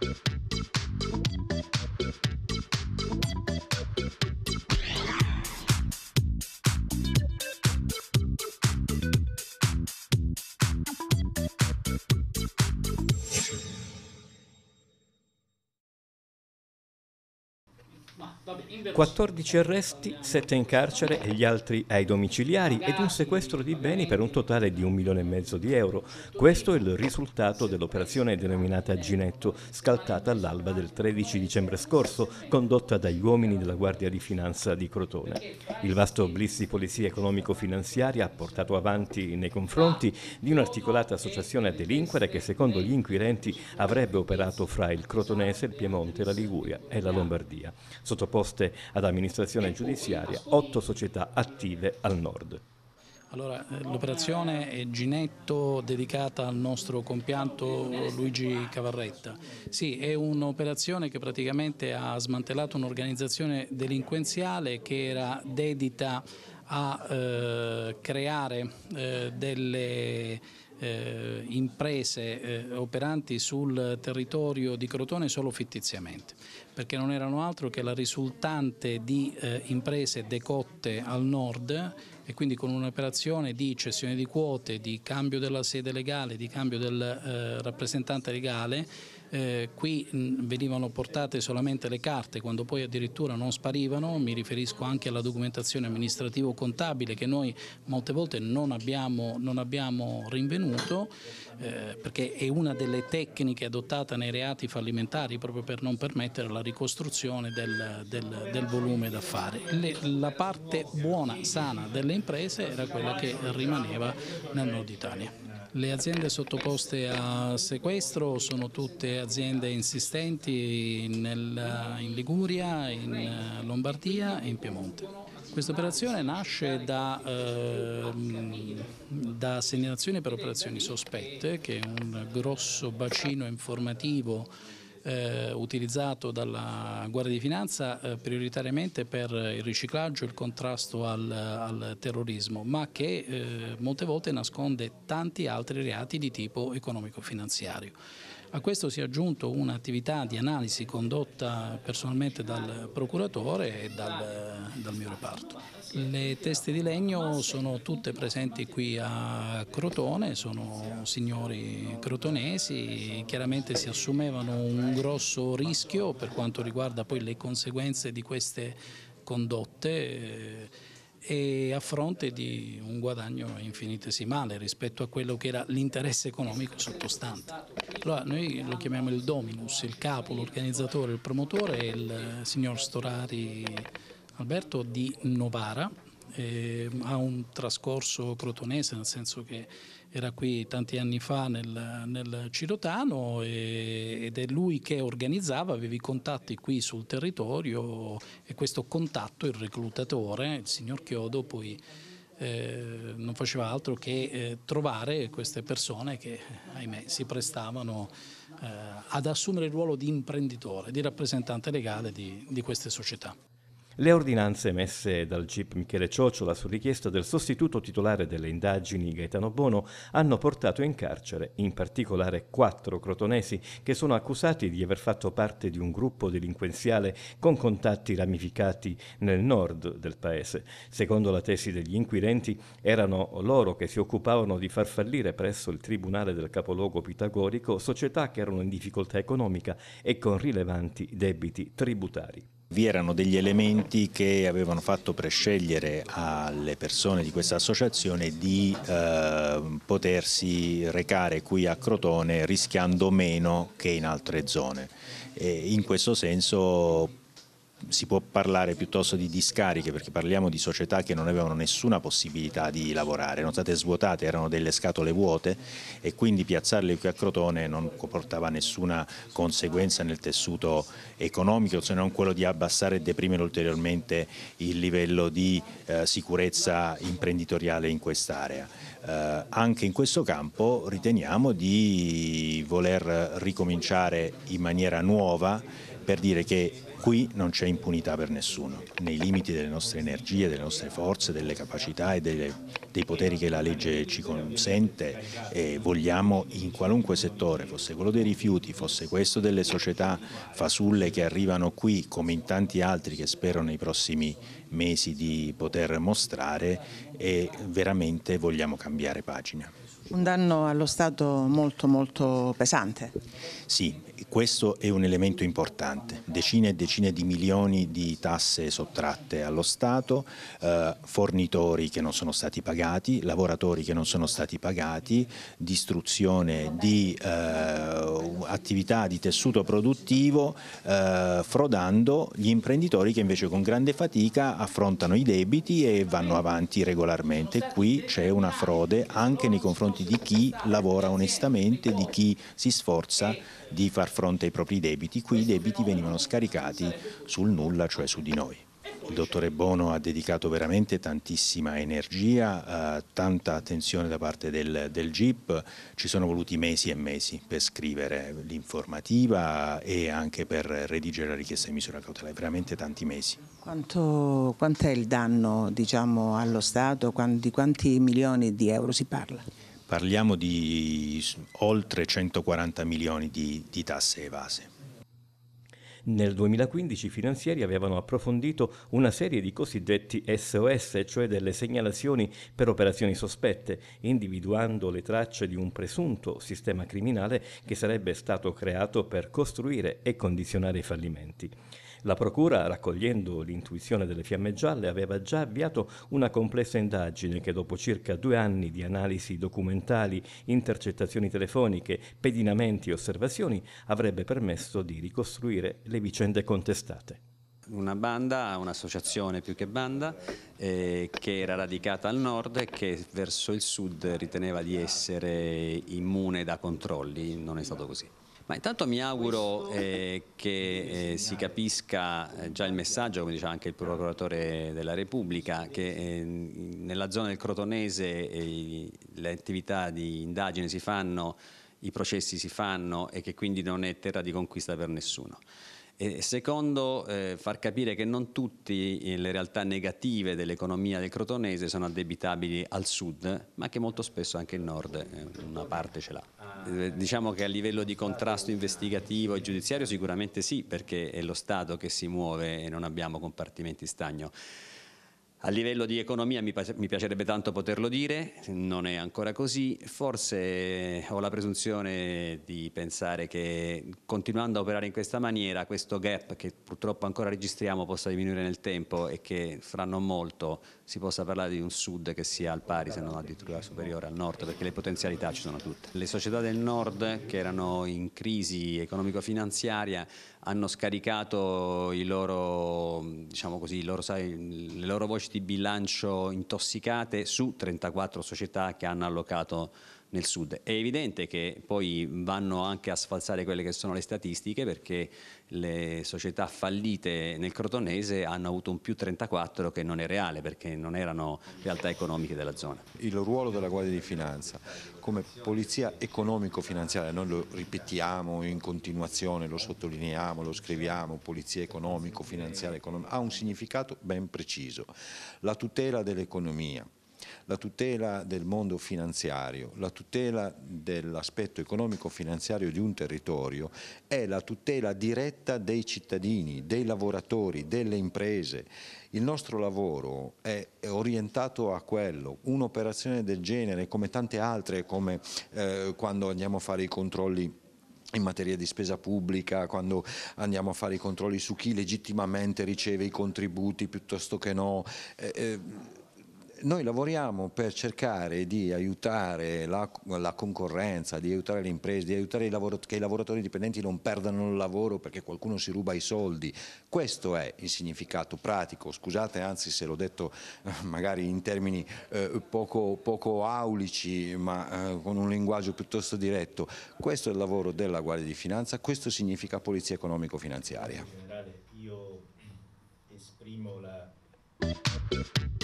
Yeah. 14 arresti, 7 in carcere e gli altri ai domiciliari ed un sequestro di beni per un totale di un milione e mezzo di euro. Questo è il risultato dell'operazione denominata Ginetto, scaltata all'alba del 13 dicembre scorso, condotta dagli uomini della Guardia di Finanza di Crotone. Il vasto blitz di polizia economico-finanziaria ha portato avanti nei confronti di un'articolata associazione a delinquere che secondo gli inquirenti avrebbe operato fra il Crotonese, il Piemonte, la Liguria e la Lombardia sottoposte ad amministrazione giudiziaria, otto società attive al nord. Allora, eh, l'operazione è Ginetto dedicata al nostro compianto Luigi Cavarretta. Sì, è un'operazione che praticamente ha smantellato un'organizzazione delinquenziale che era dedita a eh, creare eh, delle eh, imprese eh, operanti sul territorio di Crotone solo fittiziamente, perché non erano altro che la risultante di eh, imprese decotte al nord e quindi con un'operazione di cessione di quote, di cambio della sede legale, di cambio del eh, rappresentante legale eh, qui mm, venivano portate solamente le carte quando poi addirittura non sparivano, mi riferisco anche alla documentazione amministrativo-contabile che noi molte volte non abbiamo, non abbiamo rinvenuto eh, perché è una delle tecniche adottate nei reati fallimentari proprio per non permettere la ricostruzione del, del, del volume d'affari. La parte buona, sana delle imprese era quella che rimaneva nel nord Italia. Le aziende sottoposte a sequestro sono tutte aziende insistenti nel, in Liguria, in eh, Lombardia e in Piemonte. Questa operazione nasce da, eh, da segnalazioni per operazioni sospette, che è un grosso bacino informativo eh, utilizzato dalla Guardia di Finanza eh, prioritariamente per il riciclaggio e il contrasto al, al, terrorismo, ma che eh, molte volte nasconde tanti altri reati di tipo economico-finanziario. A questo si è aggiunto un'attività di analisi condotta personalmente dal procuratore e dal, dal, mio reparto. Le teste di legno sono tutte presenti qui a Crotone, sono signori crotonesi, chiaramente si assumevano un grosso rischio per quanto riguarda poi le conseguenze di queste condotte eh, e a fronte di un guadagno infinitesimale rispetto a quello che era l'interesse economico sottostante. Allora noi lo chiamiamo il dominus, il capo, l'organizzatore, il promotore è il signor Storari Alberto di Novara, eh, ha un trascorso crotonese, nel senso che era qui tanti anni fa nel, nel Cirotano e, ed è lui che organizzava, aveva i contatti qui sul territorio e questo contatto, il reclutatore, il signor Chiodo, poi eh, non faceva altro che eh, trovare queste persone che, ahimè, si prestavano eh, ad assumere il ruolo di imprenditore, di rappresentante legale di, di queste società le ordinanze emesse dal GIP Michele Ciocciola su richiesta del sostituto titolare delle indagini Gaetano Bono hanno portato in carcere in particolare quattro crotonesi che sono accusati di aver fatto parte di un gruppo delinquenziale con contatti ramificati nel nord del paese. Secondo la tesi degli inquirenti erano loro che si occupavano di far fallire presso il tribunale del capoluogo pitagorico società che erano in difficoltà economica e con rilevanti debiti tributari. Vi erano degli elementi che avevano fatto prescegliere alle persone di questa associazione di eh, potersi recare qui a Crotone rischiando meno che in altre zone. E in questo senso si può parlare piuttosto di discariche perché parliamo di società che non avevano nessuna possibilità di lavorare, erano state svuotate, erano delle scatole vuote e quindi piazzarle qui a Crotone non comportava nessuna conseguenza nel tessuto economico se non quello di abbassare e deprimere ulteriormente il livello di eh, sicurezza imprenditoriale in quest'area. Eh, anche in questo campo riteniamo di voler ricominciare in maniera nuova per dire che qui non c'è impunità per nessuno, nei limiti delle nostre energie, delle nostre forze, delle capacità e delle, dei poteri che la legge ci consente e vogliamo in qualunque settore, fosse quello dei rifiuti, fosse questo delle società fasulle che arrivano qui come in tanti altri che spero nei prossimi mesi di poter mostrare e veramente vogliamo cambiare pagina. Un danno allo Stato molto molto pesante. Sì, questo è un elemento importante, decine e decine di milioni di tasse sottratte allo Stato, eh, fornitori che non sono stati pagati, lavoratori che non sono stati pagati, distruzione di eh, attività di tessuto produttivo, eh, frodando gli imprenditori che invece con grande fatica affrontano i debiti e vanno avanti regolarmente. Qui c'è una frode anche nei confronti di chi lavora onestamente, di chi si sforza di far far fronte ai propri debiti, qui i debiti venivano scaricati sul nulla, cioè su di noi. Il dottore Bono ha dedicato veramente tantissima energia, eh, tanta attenzione da parte del, del, GIP, ci sono voluti mesi e mesi per scrivere l'informativa e anche per redigere la richiesta di misura cautelare, veramente tanti mesi. Quanto, quanto è il danno diciamo, allo Stato, di quanti milioni di euro si parla? parliamo di oltre 140 milioni di, di tasse evase. Nel 2015 i finanzieri avevano approfondito una serie di cosiddetti SOS, cioè delle segnalazioni per operazioni sospette, individuando le tracce di un presunto sistema criminale che sarebbe stato creato per costruire e condizionare i fallimenti. La Procura, raccogliendo l'intuizione delle fiamme gialle, aveva già avviato una complessa indagine che dopo circa due anni di analisi documentali, intercettazioni telefoniche, pedinamenti e osservazioni avrebbe permesso di ricostruire le vicende contestate una banda, un'associazione più che banda, eh, che era radicata al nord e che verso il sud riteneva di essere immune da controlli, non è stato così. Ma intanto mi auguro eh, che eh, si capisca eh, già il messaggio, come diceva anche il procuratore della Repubblica, che eh, nella zona del Crotonese eh, le attività di indagine si fanno, i processi si fanno e che quindi non è terra di conquista per nessuno. E secondo, eh, far capire che non tutte eh, le realtà negative dell'economia del crotonese sono addebitabili al sud, ma che molto spesso anche il nord eh, una parte ce l'ha. Eh, diciamo che a livello di contrasto investigativo e giudiziario sicuramente sì, perché è lo Stato che si muove e non abbiamo compartimenti stagno. A livello di economia mi, piacerebbe tanto poterlo dire, non è ancora così, forse eh, ho la presunzione di pensare che continuando a operare in questa maniera questo gap che purtroppo ancora registriamo possa diminuire nel tempo e che fra non molto si possa parlare di un sud che sia al pari se non addirittura superiore al nord perché le potenzialità ci sono tutte. Le società del nord che erano in crisi economico-finanziaria hanno scaricato loro, diciamo così, loro, sai, le loro voci di bilancio intossicate su 34 società che hanno allocato nel sud. È evidente che poi vanno anche a sfalsare quelle che sono le statistiche perché le società fallite nel crotonese hanno avuto un più 34 che non è reale perché non erano realtà economiche della zona. Il ruolo della Guardia di Finanza come polizia economico-finanziaria, noi lo ripetiamo in continuazione, lo sottolineiamo, lo scriviamo, polizia economico-finanziaria ha un significato ben preciso. La tutela dell'economia, la tutela del mondo finanziario, la tutela dell'aspetto economico-finanziario di un territorio è la tutela diretta dei cittadini, dei lavoratori, delle imprese. Il nostro lavoro è orientato a quello, un'operazione del genere come tante altre, come eh, quando andiamo a fare i controlli in materia di spesa pubblica, quando andiamo a fare i controlli su chi legittimamente riceve i contributi piuttosto che no. Eh, eh noi lavoriamo per cercare di aiutare la, la, concorrenza, di aiutare le imprese, di aiutare i che i lavoratori dipendenti non perdano il lavoro perché qualcuno si ruba i soldi. Questo è il significato pratico, scusate anzi se l'ho detto eh, magari in termini eh, poco, poco, aulici ma eh, con un linguaggio piuttosto diretto. Questo è il lavoro della Guardia di Finanza, questo significa polizia economico-finanziaria. Generale, io esprimo la...